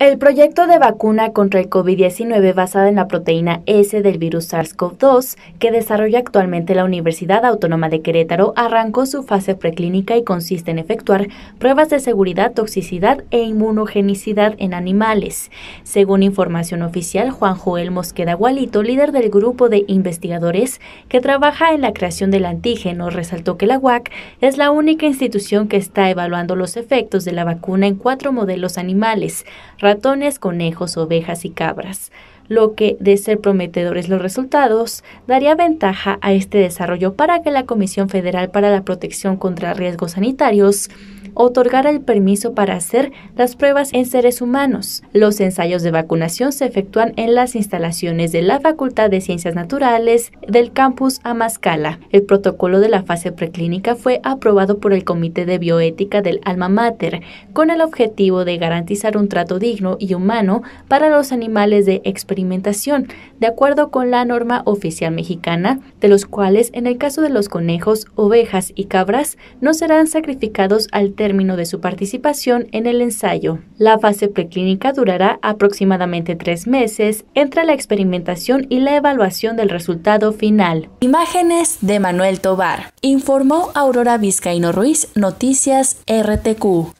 El proyecto de vacuna contra el COVID-19 basada en la proteína S del virus SARS-CoV-2 que desarrolla actualmente la Universidad Autónoma de Querétaro arrancó su fase preclínica y consiste en efectuar pruebas de seguridad, toxicidad e inmunogenicidad en animales. Según información oficial, Juan Joel Mosqueda Gualito, líder del grupo de investigadores que trabaja en la creación del antígeno, resaltó que la UAC es la única institución que está evaluando los efectos de la vacuna en cuatro modelos animales ratones, conejos, ovejas y cabras lo que, de ser prometedores los resultados, daría ventaja a este desarrollo para que la Comisión Federal para la Protección contra Riesgos Sanitarios otorgara el permiso para hacer las pruebas en seres humanos. Los ensayos de vacunación se efectúan en las instalaciones de la Facultad de Ciencias Naturales del campus amascala El protocolo de la fase preclínica fue aprobado por el Comité de Bioética del Alma Mater con el objetivo de garantizar un trato digno y humano para los animales de experiencia de acuerdo con la norma oficial mexicana, de los cuales en el caso de los conejos, ovejas y cabras no serán sacrificados al término de su participación en el ensayo. La fase preclínica durará aproximadamente tres meses entre la experimentación y la evaluación del resultado final. Imágenes de Manuel Tobar, informó Aurora Vizcaíno Ruiz, Noticias RTQ.